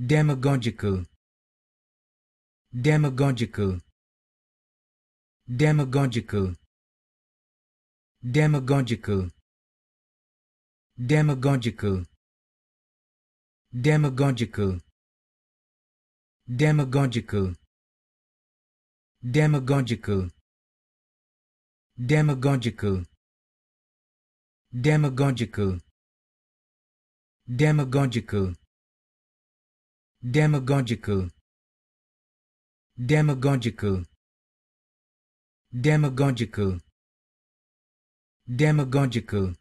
demagogical demagogical demagogical demagogical demagogical demagogical demagogical demagogical demagogical demagogical demagogical demagogical demagogical demagogical demagogical